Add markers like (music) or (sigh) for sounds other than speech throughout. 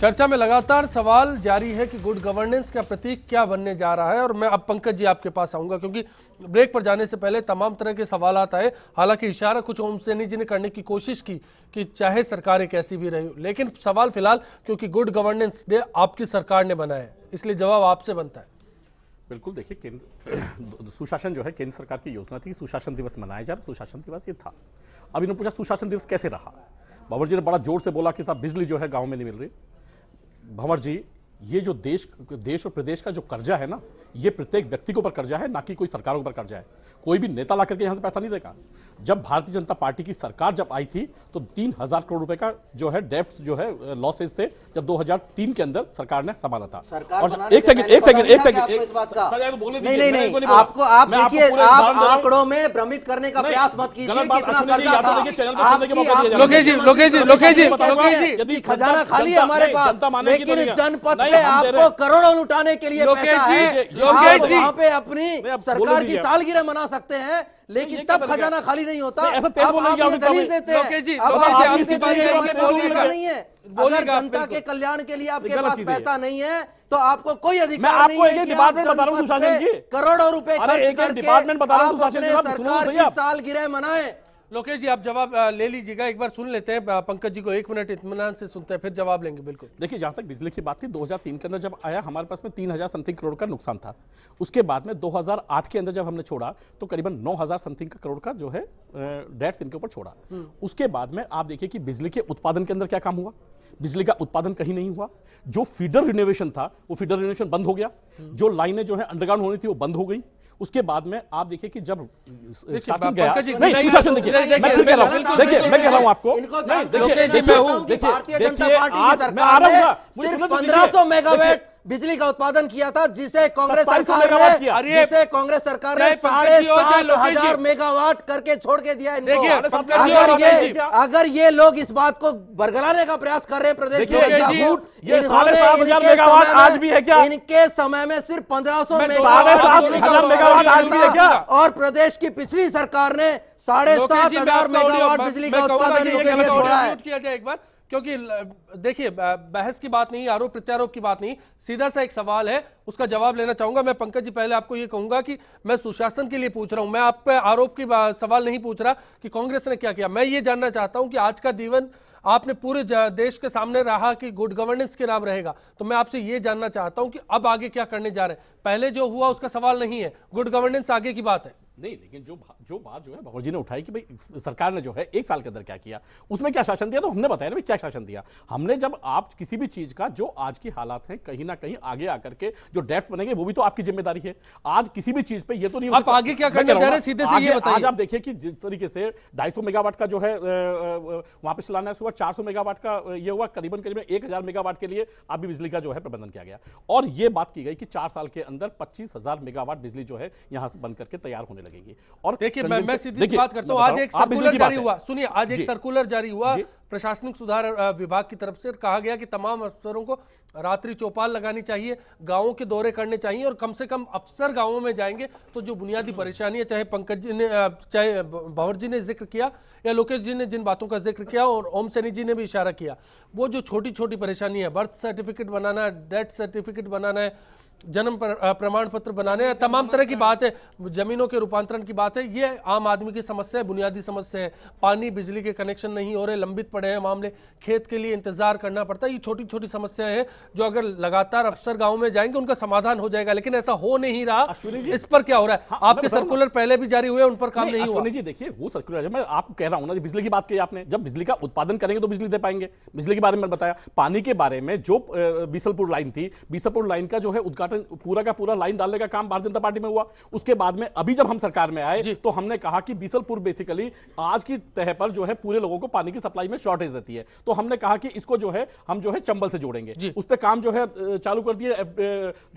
चर्चा में लगातार सवाल जारी है कि गुड गवर्नेंस का प्रतीक क्या बनने जा रहा है और मैं अब पंकज जी आपके पास आऊंगा क्योंकि ब्रेक पर जाने से पहले तमाम तरह के सवाल हैं हालांकि इशारा कुछ ओम सैनी जी ने करने की कोशिश की कि चाहे सरकारें कैसी भी रही लेकिन सवाल फिलहाल क्योंकि गुड गवर्नेंस डे आपकी सरकार ने बनाया है इसलिए जवाब आपसे बनता है बिल्कुल देखिए केंद्र (coughs) सुशासन जो है केंद्र सरकार की योजना थी सुशासन दिवस मनाया जा रहा सुशासन दिवस ये था अब इन्होंने पूछा सुशासन दिवस कैसे रहा जी ने बड़ा जोर से बोला कि साहब बिजली जो है गांव में नहीं मिल रही भंवर जी ये जो देश देश और प्रदेश का जो कर्जा है ना ये प्रत्येक व्यक्ति के ऊपर कर्जा है ना कि कोई सरकारों के ऊपर कर्जा है कोई भी नेता ला करके यहाँ से पैसा नहीं देगा जब भारतीय जनता पार्टी की सरकार जब आई थी तो तीन हजार करोड़ रुपए का जो है डेप्ट जो है लॉसेज थे जब 2003 के अंदर सरकार ने संभाला था और एक सेकंड एक सेकंड एक सेकंड आपको आप देखिए आप आंकड़ों में भ्रमित करने का प्रयास मत कीजिए लोकेश जी लोकेश जी लोकेश जी खजाना खाली हमारे पास तो लेकिन जनपद पे आपको करोड़ों लुटाने के लिए पैसा है वहाँ पे अपनी सरकार की सालगिरह मना सकते हैं लेकिन तब खजाना खाली नहीं होता आप दलील देते हैं नहीं है अगर जनता के कल्याण के लिए आपके पास पैसा नहीं है तो आपको कोई अधिकार नहीं है बता रहा करोड़ों रुपए खर्च करके आप अपने तो सरकार की सालगिरह मनाएं लोकेश जी आप जवाब ले लीजिएगा एक बार सुन लेते हैं पंकज जी को एक मिनट इतमान से सुनते हैं फिर जवाब लेंगे बिल्कुल देखिए जहाँ तक बिजली की बात थी 2003 के अंदर जब आया हमारे पास में 3000 समथिंग करोड़ का नुकसान था उसके बाद में 2008 के अंदर जब हमने छोड़ा तो करीबन 9000 समथिंग का करोड़ का जो है डेट्स इनके ऊपर छोड़ा हम्म। उसके बाद में आप देखिए कि बिजली के उत्पादन के अंदर क्या काम हुआ बिजली का उत्पादन कहीं नहीं हुआ जो फीडर रिनोवेशन था वो फीडर रिनोवेशन बंद हो गया हम्म। जो लाइनें जो है अंडरग्राउंड होनी थी वो बंद हो गई उसके बाद में आप देखिए कि जब शासन गया नहीं शासन देखिए मैं कह रहा हूँ देखिए मैं कह रहा आपको तो देखिए देखिए पंद्रह सौ मेगावाट बिजली का उत्पादन किया था जिसे कांग्रेस सरकार ने जिसे कांग्रेस सरकार ने साढ़े सात हजार मेगावाट करके छोड़ के दिया इनको अगर ये अगर ये लोग इस बात को बरगलाने का प्रयास कर रहे हैं प्रदेश क्या इनके समय में सिर्फ पंद्रह सौ मेगावाट और प्रदेश की पिछली सरकार ने साढ़े सात हजार मेगावाट बिजली का उत्पादन छोड़ा है किया जाए एक बार क्योंकि देखिए बहस की बात नहीं आरोप प्रत्यारोप की बात नहीं सीधा सा एक सवाल है उसका जवाब लेना चाहूंगा मैं पंकज जी पहले आपको ये कहूंगा कि मैं सुशासन के लिए पूछ रहा हूं मैं आप पे आरोप की सवाल नहीं पूछ रहा कि कांग्रेस ने क्या किया मैं ये जानना चाहता हूं कि आज का दीवन आपने पूरे देश के सामने रहा कि गुड गवर्नेंस के नाम रहेगा तो मैं आपसे ये जानना चाहता हूं कि अब आगे क्या करने जा रहे हैं पहले जो हुआ उसका सवाल नहीं है गुड गवर्नेंस आगे की बात है नहीं लेकिन जो बा, जो बात जो है बाबू जी ने उठाई कि भाई सरकार ने जो है एक साल के अंदर क्या किया उसमें क्या शासन दिया तो हमने बताया ना भाई क्या शासन दिया हमने जब आप किसी भी चीज़ का जो आज की हालात है कहीं ना कहीं आगे आकर के जो डेप्ट बनेंगे वो भी तो आपकी जिम्मेदारी है आज किसी भी चीज़ पे ये तो नहीं आप आगे क्या करने जा रहे हैं सीधे से ये आज आप देखिए कि जिस तरीके से ढाई मेगावाट का जो है वहाँ पे शिलान्यास हुआ चार मेगावाट का ये हुआ करीबन करीबन एक मेगावाट के लिए अभी बिजली का जो है प्रबंधन किया गया और ये बात की गई कि चार साल के अंदर पच्चीस मेगावाट बिजली जो है यहाँ बन करके तैयार होने लगी लगेगी और देखिए मैं, मैं सीधी बात करता हूँ आज एक सर्कुलर जारी हुआ सुनिए आज एक सर्कुलर जारी हुआ प्रशासनिक सुधार विभाग की तरफ से कहा गया कि तमाम अफसरों को रात्रि चौपाल लगानी चाहिए गांवों के दौरे करने चाहिए और कम से कम अफसर गांवों में जाएंगे तो जो बुनियादी परेशानी है चाहे पंकज जी ने चाहे भंवर जी ने जिक्र किया या लोकेश जी ने जिन बातों का जिक्र किया और ओम सैनी जी ने भी इशारा किया वो जो छोटी छोटी परेशानी है बर्थ सर्टिफिकेट बनाना है डेथ सर्टिफिकेट बनाना है जन्म प्रमाण पत्र बनाने या तमाम तरह की बात है जमीनों के रूपांतरण की बात है ये आम आदमी की समस्या है बुनियादी समस्या है पानी बिजली के कनेक्शन नहीं हो रहे लंबित पड़े हैं मामले खेत के लिए इंतजार करना पड़ता है ये छोटी छोटी समस्या है जो अगर लगातार अफसर गांव में जाएंगे उनका समाधान हो जाएगा लेकिन ऐसा हो नहीं रहा इस पर क्या हो रहा है हाँ, आपके सर्कुलर पहले भी जारी हुए उन पर काम नहीं हुआ जी देखिए वो सर्कुलर मैं आपको कह रहा हूँ ना बिजली की बात की आपने जब बिजली का उत्पादन करेंगे तो बिजली दे पाएंगे बिजली के बारे में बताया पानी के बारे में जो बीसलपुर लाइन थी बीसलपुर लाइन का जो है उद्घाटन संगठन पूरा का पूरा लाइन डालने का काम भारतीय जनता पार्टी में हुआ उसके बाद में अभी जब हम सरकार में आए तो हमने कहा कि बीसलपुर बेसिकली आज की तह पर जो है पूरे लोगों को पानी की सप्लाई में शॉर्टेज रहती है तो हमने कहा कि इसको जो है हम जो है चंबल से जोड़ेंगे उस पर काम जो है चालू कर दिए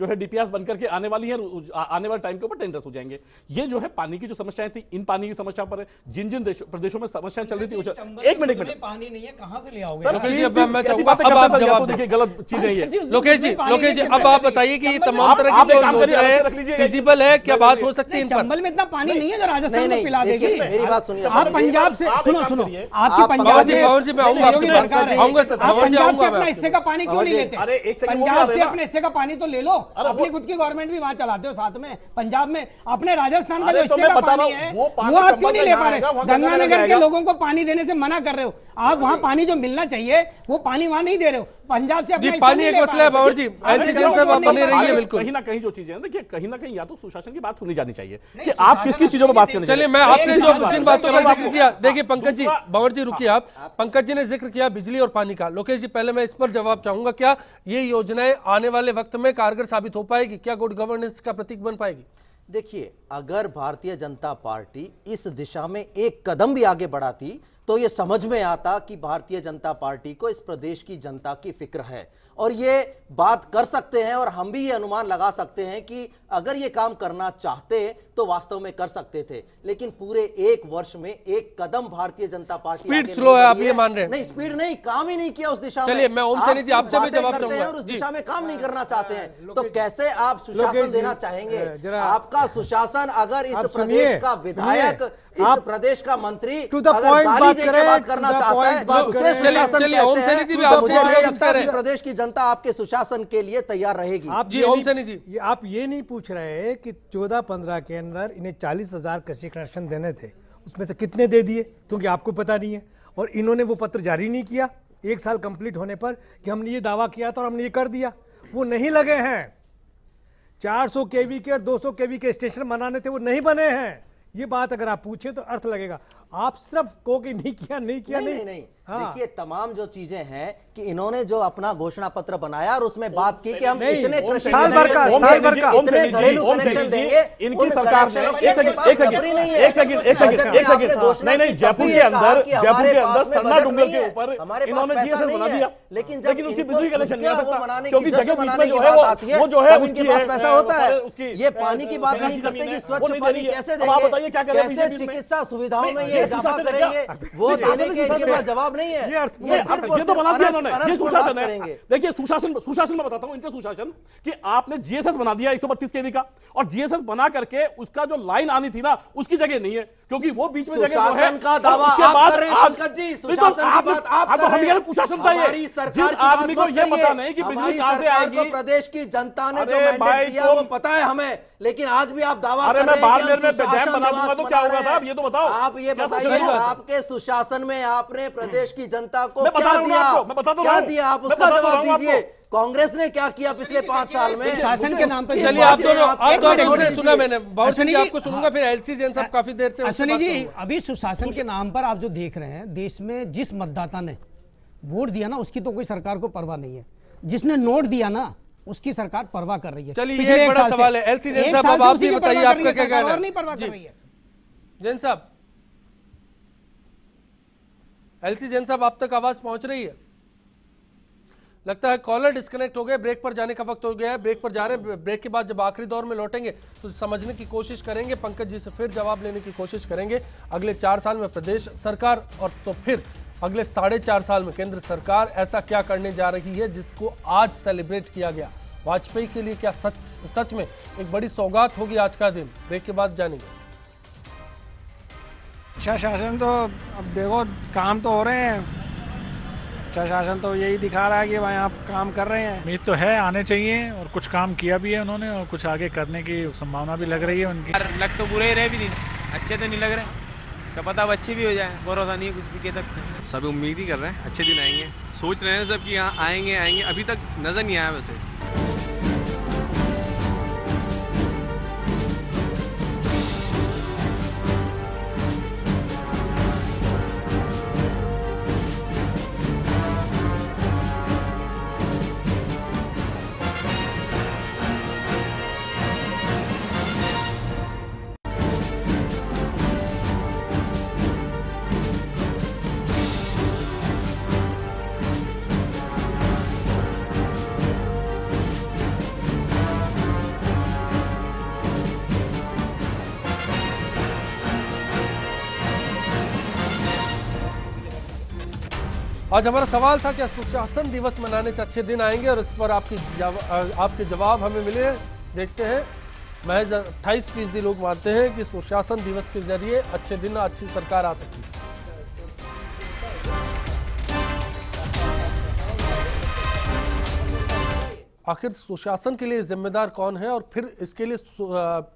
जो है डीपीएस बनकर के आने वाली है आने वाले टाइम के ऊपर टेंडर्स हो जाएंगे ये जो है पानी की जो समस्याएं थी इन पानी की समस्या पर जिन जिन प्रदेशों में समस्याएं चल रही थी एक मिनट पानी नहीं है कहां से ले आओगे लोकेश जी अब आप जवाब देखिए गलत चीजें ये लोकेश जी लोकेश जी अब आप बताइए कि की तमाम तरह की जो फिजिबल है क्या बात हो सकती है चंबल में इतना पानी नहीं है जो राजस्थान में पिला देगी मेरी बात सुनिए आप पंजाब से सुनो सुनो आपकी पंजाब जी भवन जी मैं आऊंगा आपके आऊंगा सर भवन जी आऊंगा अपना हिस्से का पानी क्यों नहीं लेते पंजाब से अपने हिस्से का पानी तो ले लो अपनी खुद की गवर्नमेंट भी वहाँ चलाते हो साथ में पंजाब में अपने राजस्थान का जो तो हिस्से का पानी है वो तो आप क्यों नहीं ले पा रहे गंगानगर के लोगों को पानी देने से मना कर रहे हो आप वहाँ पानी जो मिलना चाहिए वो पानी वहाँ नहीं दे रहे हो पंजाब से पानी एक मसला है बावर जी ऐसी जनसभा बने रही है चलिए बिल्कुल कहीं ना कहीं जो चीजें हैं देखिए कहीं ना कहीं या तो सुशासन की बात सुनी जानी चाहिए कि आप किस किस चीजों पर बात करें चलिए मैं आपने जो जिन बातों का जिक्र किया देखिए पंकज जी बावर जी रुकिए आप पंकज जी ने जिक्र किया बिजली और पानी का लोकेश जी पहले मैं इस पर जवाब चाहूंगा क्या ये योजनाएं आने वाले वक्त में कारगर साबित हो पाएगी क्या गुड गवर्नेंस का प्रतीक बन पाएगी देखिए अगर भारतीय जनता पार्टी इस दिशा में एक कदम भी आगे बढ़ाती तो ये समझ में आता कि भारतीय जनता पार्टी को इस प्रदेश की जनता की फिक्र है और ये बात कर सकते हैं और हम भी ये अनुमान लगा सकते हैं कि अगर ये काम करना चाहते तो वास्तव में कर सकते थे लेकिन पूरे एक वर्ष में एक कदम भारतीय जनता पार्टी स्पीड स्लो है आप ये मान रहे हैं नहीं स्पीड नहीं काम ही नहीं किया उस दिशा में मैं ओम सैनी जी आपसे भी जवाब चाहूंगा और उस दिशा में काम नहीं करना चाहते हैं तो कैसे आप सुशासन देना चाहेंगे आपका सुशासन अगर इस प्रदेश का विधायक आप प्रदेश का मंत्री टू द पॉइंट बात करना चाहते हैं प्रदेश की जनता जनता आपके सुशासन के लिए तैयार रहेगी आप जी ये सैनी जी ये आप ये नहीं पूछ रहे हैं कि चौदह पंद्रह के अंदर इन्हें चालीस हजार कृषि कनेक्शन देने थे उसमें से कितने दे दिए क्योंकि आपको पता नहीं है और इन्होंने वो पत्र जारी नहीं किया एक साल कंप्लीट होने पर कि हमने ये दावा किया था और हमने ये कर दिया वो नहीं लगे हैं चार केवी के और 200 केवी के स्टेशन बनाने थे वो नहीं बने हैं ये बात अगर आप पूछे तो अर्थ लगेगा आप सिर्फ को कि नहीं किया नहीं किया नहीं, नहीं, नहीं, नहीं। हाँ। देखिए तमाम जो चीजें हैं कि इन्होंने जो अपना घोषणा पत्र बनाया और उसमें बात की कि हम इतने साल भर का साल भर का इतने घरेलू कनेक्शन देंगे इनकी सरकार में एक सेकंड एक सेकंड एक सेकंड एक सेकंड एक सेकंड नहीं नहीं जयपुर के अंदर जयपुर के अंदर सन्ना डूंगर के ऊपर इन्होंने जीएसएस बना दिया लेकिन लेकिन उसकी बिजली कनेक्शन नहीं आ सकता क्योंकि जगह बीच में जो है वो वो जो है उसकी पास पैसा होता है ये पानी की बात नहीं करते कि स्वच्छ पानी कैसे देंगे आप बताइए क्या करेंगे चिकित्सा सुविधाओं में ये इजाफा करेंगे वो देने के लिए जवाब जवाब नहीं है ये अर्थ ये, ये तो बना दिया उन्होंने ये सुशासन है देखिए सुशासन सुशासन में बताता हूं इनके सुशासन कि आपने जीएसएस बना दिया 132 केवी का और जीएसएस बना करके उसका जो लाइन आनी थी ना उसकी जगह नहीं है क्योंकि वो बीच में जगह तो है का दावा उसके बाद आप कर सुशासन का ये जिस आदमी को ये पता नहीं कि बिजली कहां से आएगी प्रदेश की जनता ने जो मैंडेट दिया वो पता है हमें लेकिन आज भी आप दावा कर रहे हैं कि में डैम बना दूंगा तो क्या होगा साहब ये तो बताओ आप ये बताइए आपके सुशासन में आपने प्रदेश की जनता को क्या दिया मैं बता दूंगा तो दिया आप उसका तो जवाब दीजिए कांग्रेस ने क्या किया पिछले पांच साल में शासन के नाम पर चलिए आप दोनों आप दोनों सुना मैंने बहुत सुनी आपको सुनूंगा हाँ। फिर एलसी जैन साहब काफी देर से सुनी जी अभी सुशासन के नाम पर आप जो देख रहे हैं देश में जिस मतदाता ने वोट दिया ना उसकी तो कोई सरकार को परवाह नहीं है जिसने नोट दिया ना उसकी सरकार परवाह कर रही है चलिए एक बड़ा सवाल है एलसी जैन साहब अब आप भी बताइए आपका क्या कहना है है जैन साहब एलसी जैन साहब आप तक आवाज पहुंच रही है लगता है कॉलर डिस्कनेक्ट हो गए ब्रेक पर जाने का वक्त हो गया है ब्रेक पर जा रहे हैं ब्रेक के बाद जब आखिरी दौर में लौटेंगे तो समझने की कोशिश करेंगे पंकज जी से फिर जवाब लेने की कोशिश करेंगे अगले चार साल में प्रदेश सरकार और तो फिर अगले साढ़े चार साल में केंद्र सरकार ऐसा क्या करने जा रही है जिसको आज सेलिब्रेट किया गया वाजपेयी के लिए क्या सच सच में एक बड़ी सौगात होगी आज का दिन ब्रेक के बाद जानेंगे अच्छा शासन तो अब देखो काम तो हो रहे हैं अच्छा शासन तो यही दिखा रहा है कि भाई आप काम कर रहे हैं उम्मीद तो है आने चाहिए और कुछ काम किया भी है उन्होंने और कुछ आगे करने की संभावना भी लग रही है उनकी लग तो बुरे ही रहे भी नहीं अच्छे तो नहीं लग रहे क्या तो पता अब अच्छे भी हो जाए भरोसा नहीं कुछ भी कह सकते सब उम्मीद ही कर रहे हैं अच्छे दिन आएंगे सोच रहे हैं सब कि यहाँ आएंगे आएंगे अभी तक नज़र नहीं आया वैसे आज हमारा सवाल था कि सुशासन दिवस मनाने से अच्छे दिन आएंगे और इस पर आपके जव, आपके जवाब हमें मिले देखते हैं महज अट्ठाईस फीसदी लोग मानते हैं कि सुशासन दिवस के जरिए अच्छे दिन अच्छी सरकार आ सकती है आखिर सुशासन के लिए जिम्मेदार कौन है और फिर इसके लिए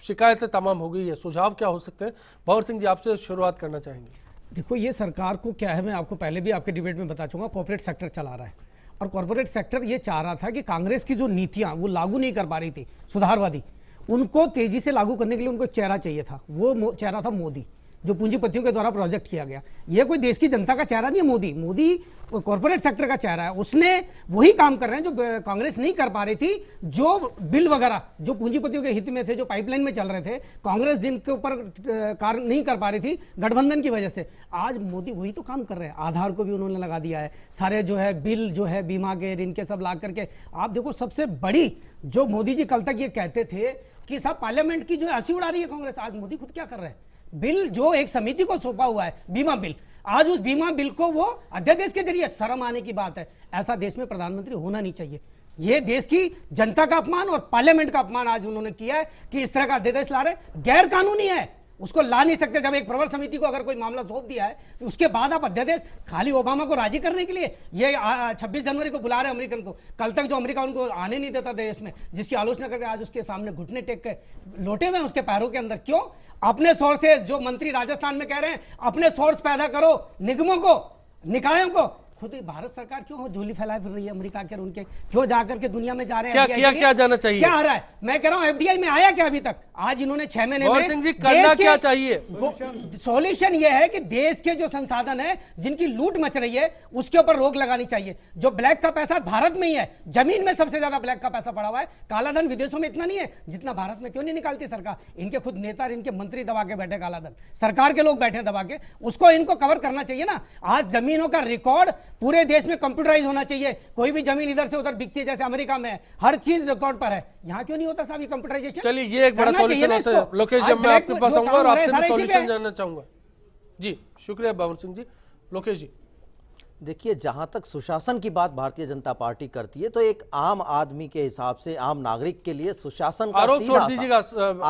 शिकायतें तमाम हो गई है सुझाव क्या हो सकते हैं भवर सिंह जी आपसे शुरुआत करना चाहेंगे देखो ये सरकार को क्या है मैं आपको पहले भी आपके डिबेट में बता चुका कॉरपोरेट सेक्टर चला रहा है और कॉरपोरेट सेक्टर ये चाह रहा था कि कांग्रेस की जो नीतियां वो लागू नहीं कर पा रही थी सुधारवादी उनको तेजी से लागू करने के लिए उनको चेहरा चाहिए था वो चेहरा था मोदी जो पूंजीपतियों के द्वारा प्रोजेक्ट किया गया ये कोई देश की जनता का चेहरा नहीं है मोदी मोदी कॉरपोरेट सेक्टर का चेहरा है उसने वही काम कर रहे हैं जो कांग्रेस नहीं कर पा रही थी जो बिल वगैरह जो पूंजीपतियों के हित में थे जो पाइपलाइन में चल रहे थे कांग्रेस जिनके ऊपर कार्य नहीं कर पा रही थी गठबंधन की वजह से आज मोदी वही तो काम कर रहे हैं आधार को भी उन्होंने लगा दिया है सारे जो है बिल जो है बीमा के ऋण के सब ला करके आप देखो सबसे बड़ी जो मोदी जी कल तक ये कहते थे कि साहब पार्लियामेंट की जो हंसी उड़ा रही है कांग्रेस आज मोदी खुद क्या कर रहे हैं बिल जो एक समिति को सौंपा हुआ है बीमा बिल आज उस बीमा बिल को वो अध्यादेश के जरिए शर्म आने की बात है ऐसा देश में प्रधानमंत्री होना नहीं चाहिए ये देश की जनता का अपमान और पार्लियामेंट का अपमान आज उन्होंने किया है कि इस तरह का अध्यादेश ला रहे गैर कानूनी है उसको ला नहीं सकते जब एक प्रवर समिति को अगर कोई मामला सौंप दिया है तो उसके बाद आप अध्यादेश खाली ओबामा को राजी करने के लिए ये 26 जनवरी को बुला रहे अमेरिकन को कल तक जो अमेरिका उनको आने नहीं देता देश में जिसकी आलोचना करके आज उसके सामने घुटने टेक के लोटे हुए उसके पैरों के अंदर क्यों अपने सोर्सेज जो मंत्री राजस्थान में कह रहे हैं अपने सोर्स पैदा करो निगमों को निकायों को खुद ही भारत सरकार क्यों झोली फैलाए फिर रही है अमेरिका के उनके क्यों जाकर के दुनिया में जा रहे हैं क्या क्या, क्या जाना चाहिए क्या आ रहा है मैं कह रहा हूँ एफडीआई में आया क्या अभी तक आज इन्होंने छह महीने में जी करना क्या चाहिए सोल्यूशन ये है कि देश के जो संसाधन है जिनकी लूट मच रही है उसके ऊपर रोक लगानी चाहिए जो ब्लैक का पैसा भारत में ही है जमीन में सबसे ज्यादा ब्लैक का पैसा पड़ा हुआ है कालाधन विदेशों में इतना नहीं है जितना भारत में क्यों नहीं निकालती सरकार इनके खुद नेता इनके मंत्री दबा के बैठे कालाधन सरकार के लोग बैठे दबा के उसको इनको कवर करना चाहिए ना आज जमीनों का रिकॉर्ड पूरे देश में कंप्यूटराइज होना चाहिए कोई भी जमीन इधर से उधर बिकती है जैसे अमेरिका में हर चीज रिकॉर्ड पर है यहाँ क्यों नहीं होता साहब कंप्यूटराइजेशन चलिए ये एक बड़ा सोल्यूशन लोकेश जब मैं आपके पास आऊंगा और आपसे सोल्यूशन जानना चाहूंगा जी शुक्रिया बाबर सिंह जी लोकेश जी देखिए जहां तक सुशासन की बात भारतीय जनता पार्टी करती है तो एक आम आदमी के हिसाब से आम नागरिक के लिए सुशासन का आरोप छोड़ दीजिएगा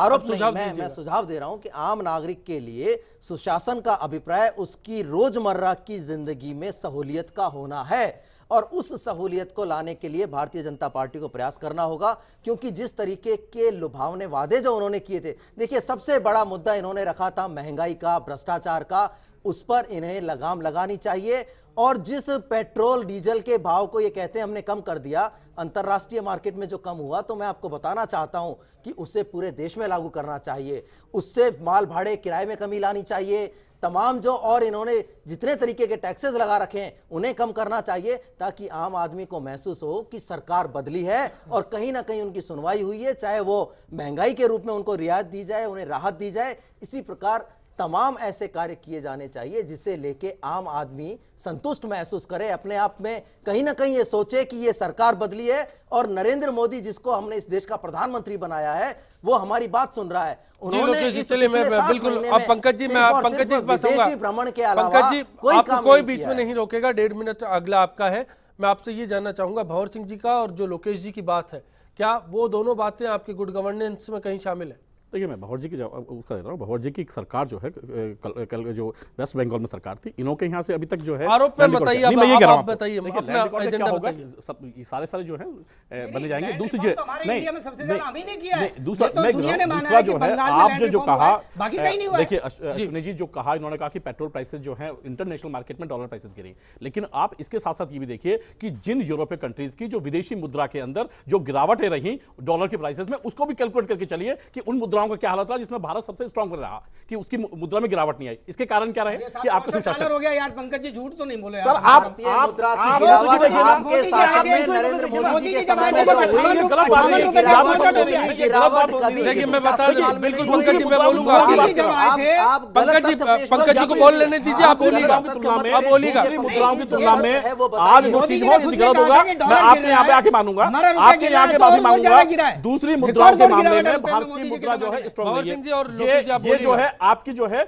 आरोप सुझाव मैं, मैं सुझाव दे रहा हूं कि आम नागरिक के लिए सुशासन का अभिप्राय उसकी रोजमर्रा की जिंदगी में सहूलियत का होना है और उस सहूलियत को लाने के लिए भारतीय जनता पार्टी को प्रयास करना होगा क्योंकि जिस तरीके के लुभावने वादे जो उन्होंने किए थे देखिए सबसे बड़ा मुद्दा इन्होंने रखा था महंगाई का भ्रष्टाचार का उस पर इन्हें लगाम लगानी चाहिए और जिस पेट्रोल डीजल के भाव को ये कहते हैं हमने कम कर दिया अंतर्राष्ट्रीय मार्केट में जो कम हुआ तो मैं आपको बताना चाहता हूं कि उसे पूरे देश में लागू करना चाहिए उससे माल भाड़े किराए में कमी लानी चाहिए तमाम जो और इन्होंने जितने तरीके के टैक्सेस लगा रखे हैं उन्हें कम करना चाहिए ताकि आम आदमी को महसूस हो कि सरकार बदली है और कहीं ना कहीं उनकी सुनवाई हुई है चाहे वो महंगाई के रूप में उनको रियायत दी जाए उन्हें राहत दी जाए इसी प्रकार तमाम ऐसे कार्य किए जाने चाहिए जिसे लेके आम आदमी संतुष्ट महसूस करे अपने आप में कहीं ना कहीं ये सोचे कि ये सरकार बदली है और नरेंद्र मोदी जिसको हमने इस देश का प्रधानमंत्री बनाया है वो हमारी बात सुन रहा है उन्होंने मैं बिल्कुल अब पंकज जी मैं आप पंकज जी भ्रमण के अलावा कोई काम कोई बीच में नहीं रोकेगा डेढ़ मिनट अगला आपका है मैं आपसे ये जानना चाहूंगा भंवर सिंह जी का और जो लोकेश जी की बात है क्या वो दोनों बातें आपके गुड गवर्नेंस में कहीं शामिल है देखिए मैं भवर जी की उसका दे रहा हूँ भवर जी की सरकार जो है कल, कल जो वेस्ट बंगाल में सरकार थी इनों के यहाँ से अभी तक जो है आरोप में बताइए आप ये कह रहा हूँ सारे सारे जो है बने जाएंगे दूसरी तो जो नहीं दूसरा तो जो है आप जो कहा देखिए अश्विनी जी जो कहा इन्होंने कहा कि पेट्रोल प्राइसेस जो है इंटरनेशनल मार्केट में डॉलर प्राइसेस गिरी लेकिन आप इसके साथ साथ ये भी देखिए कि जिन यूरोपीय कंट्रीज की जो विदेशी मुद्रा के अंदर जो गिरावटें रही डॉलर की प्राइसेस में उसको भी कैलकुलेट करके चलिए कि उन मुद्रा मुद्राओं का क्या हालत रहा जिसमें भारत सबसे स्ट्रांग रहा कि उसकी मुद्रा में गिरावट नहीं आई इसके कारण क्या रहे कि आपका सुशासन हो गया यार पंकज जी झूठ तो नहीं बोले यार आप आपके पंकज जी को बोल लेने दीजिए आप बोलिएगा बोलिएगा मुद्राओं की तुलना में आज जो चीज गलत होगा मैं आपके यहाँ पे आके मानूंगा आपके यहाँ के माफी तो मांगूंगा दूसरी मुद्राओं के मामले में भारतीय मुद्रा जो जो है स्ट्रॉन्ग सिंह जी और ये, ये जो है आपकी जो है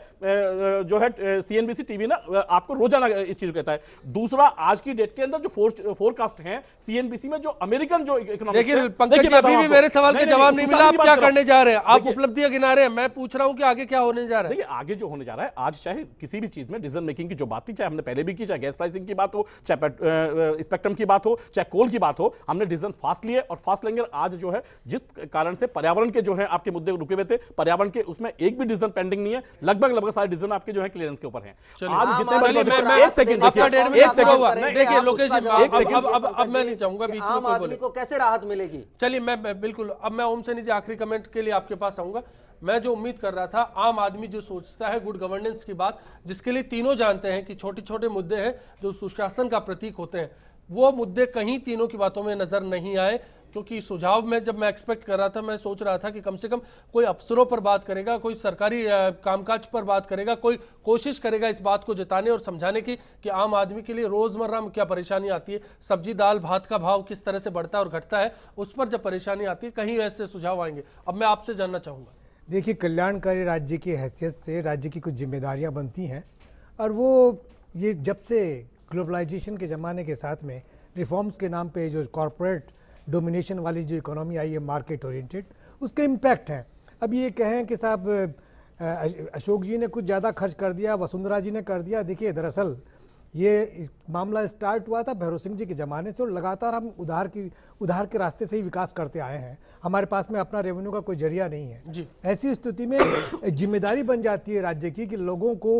जो है सीएनबीसी टीवी ना आपको रोजाना इस चीज कहता है दूसरा आज की डेट के अंदर जो फोरकास्ट है सीएनबीसी में जो अमेरिकन जो देखिए मेरे सवाल का जवाब नहीं मिला आप क्या करने जा रहे हैं आप उपलब्धियां गिना रहे हैं मैं पूछ रहा हूँ कि आगे क्या होने जा रहा है देखिए आगे जो होने जा रहा है आज चाहे किसी भी चीज में डिसीजन मेकिंग की जो बात थी चाहे हमने पहले भी की चाहे गैस प्राइसिंग की बात हो चाहे स्पेक्ट्रम की बात हो चाहे कोल की बात हो हमने डिसीजन फास्ट लिए और फास्ट लेंगे आज जो है जिस कारण से पर्यावरण के जो है आपके मुद्दे रुके हुए थे पर्यावरण के उसमें एक भी डिसीजन पेंडिंग नहीं है लगभग लगभग सारे डिसीजन आपके जो है क्लियरेंस के ऊपर है आज हाँ, जितने एक सेकंड देखिए लोकेश अब मैं नहीं चाहूंगा बीच में कैसे राहत मिलेगी चलिए मैं बिल्कुल अब मैं ओम सैनी जी आखिरी कमेंट के लिए आपके पास आऊंगा मैं जो उम्मीद कर रहा था आम आदमी जो सोचता है गुड गवर्नेंस की बात जिसके लिए तीनों जानते हैं कि छोटे छोटे मुद्दे हैं जो सुशासन का प्रतीक होते हैं वो मुद्दे कहीं तीनों की बातों में नजर नहीं आए क्योंकि सुझाव में जब मैं एक्सपेक्ट कर रहा था मैं सोच रहा था कि कम से कम कोई अफसरों पर बात करेगा कोई सरकारी कामकाज पर बात करेगा कोई कोशिश करेगा इस बात को जताने और समझाने की कि आम आदमी के लिए रोजमर्रा में क्या परेशानी आती है सब्जी दाल भात का भाव किस तरह से बढ़ता है और घटता है उस पर जब परेशानी आती है कहीं ऐसे सुझाव आएंगे अब मैं आपसे जानना चाहूँगा देखिए कल्याणकारी राज्य की हैसियत से राज्य की कुछ जिम्मेदारियाँ बनती हैं और वो ये जब से ग्लोबलाइजेशन के ज़माने के साथ में रिफॉर्म्स के नाम पे जो कॉरपोरेट डोमिनेशन वाली जो इकोनॉमी आई है मार्केट ओरिएंटेड उसके इम्पैक्ट हैं अब ये कहें कि साहब अशोक जी ने कुछ ज़्यादा खर्च कर दिया वसुंधरा जी ने कर दिया देखिए दरअसल ये मामला स्टार्ट हुआ था भैरव सिंह जी के ज़माने से और लगातार हम उधार की उधार के रास्ते से ही विकास करते आए हैं हमारे पास में अपना रेवेन्यू का कोई जरिया नहीं है जी। ऐसी स्थिति में (coughs) जिम्मेदारी बन जाती है राज्य की कि लोगों को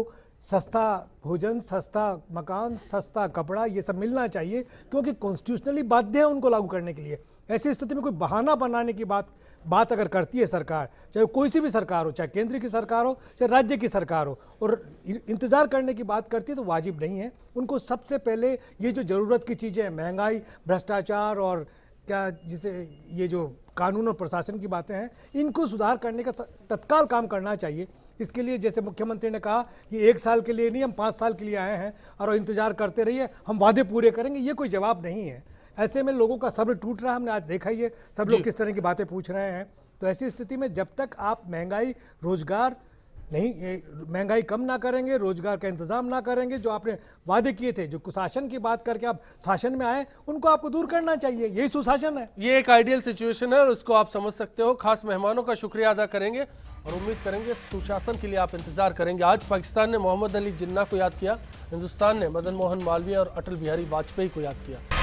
सस्ता भोजन सस्ता मकान सस्ता कपड़ा ये सब मिलना चाहिए क्योंकि कॉन्स्टिट्यूशनली बाध्य है उनको लागू करने के लिए ऐसी स्थिति में कोई बहाना बनाने की बात बात अगर करती है सरकार चाहे कोई सी भी सरकार हो चाहे केंद्र की सरकार हो चाहे राज्य की सरकार हो और इंतज़ार करने की बात करती है तो वाजिब नहीं है उनको सबसे पहले ये जो ज़रूरत की चीज़ें हैं महंगाई भ्रष्टाचार और क्या जिसे ये जो कानून और प्रशासन की बातें हैं इनको सुधार करने का तत्काल काम करना चाहिए इसके लिए जैसे मुख्यमंत्री ने कहा कि एक साल के लिए नहीं हम पाँच साल के लिए आए हैं और इंतजार करते रहिए हम वादे पूरे करेंगे ये कोई जवाब नहीं है ऐसे में लोगों का सब्र टूट रहा है हमने आज देखा ही है सब लोग किस तरह की बातें पूछ रहे हैं तो ऐसी स्थिति में जब तक आप महंगाई रोजगार नहीं महंगाई कम ना करेंगे रोजगार का इंतजाम ना करेंगे जो आपने वादे किए थे जो कुशासन की बात करके आप शासन में आए उनको आपको दूर करना चाहिए यही सुशासन है ये एक आइडियल सिचुएशन है और उसको आप समझ सकते हो खास मेहमानों का शुक्रिया अदा करेंगे और उम्मीद करेंगे सुशासन के लिए आप इंतजार करेंगे आज पाकिस्तान ने मोहम्मद अली जिन्ना को याद किया हिंदुस्तान ने मदन मोहन मालवीय और अटल बिहारी वाजपेयी को याद किया